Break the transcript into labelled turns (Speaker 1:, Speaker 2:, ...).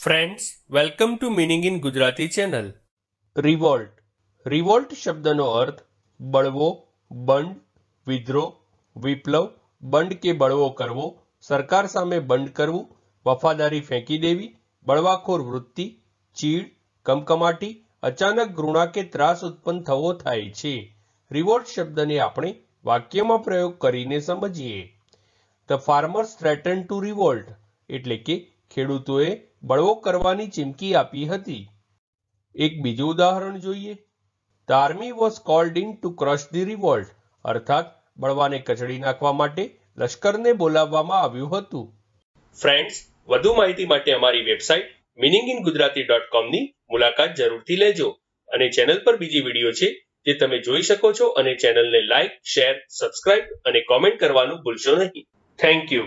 Speaker 1: friends welcome to meaning in
Speaker 2: Gujarati channel revolt revolt શબ્દનો અર્થ બળવો બંડ વિદ્રોહ વિપ્લવ બંડ કે બળવો કરવો સરકાર સામે બંડ કરવું વફાદારી ફેંકી દેવી બળવાખોર વૃત્તિ ચીડ કમકમાટી અચાનક ઘૃણા કે ત્રાસ ઉત્પન્ન થવો થાય છે રિવોલ્ટ શબ્દને આપણે વાક્યમાં પ્રયોગ કરીને સમજીએ the farmers threaten to revolt એટલે કે ખેડૂતોએ બળવો કરવાની ચીમકી આપી હતી એક બીજું ઉદાહરણ જોઈએ the army was called in to crush the revolt અર્થાત બળવાને કચડી નાખવા માટે લશ્કરને બોલાવવામાં આવ્યું હતું ફ્રેન્ડ્સ વધુ માહિતી માટે અમારી website meaning in Gujarati dot કોમની મુલાકાત જરૂરથી લેજો અને ચેનલ પર બીજી વિડીયો છે જે તમે જોઈ શકો છો અને ચેનલને લાઇક શેર સબસ્ક્રાઇબ અને કોમેન્ટ કરવાનું ભૂલશો નહીં થેન્ક યુ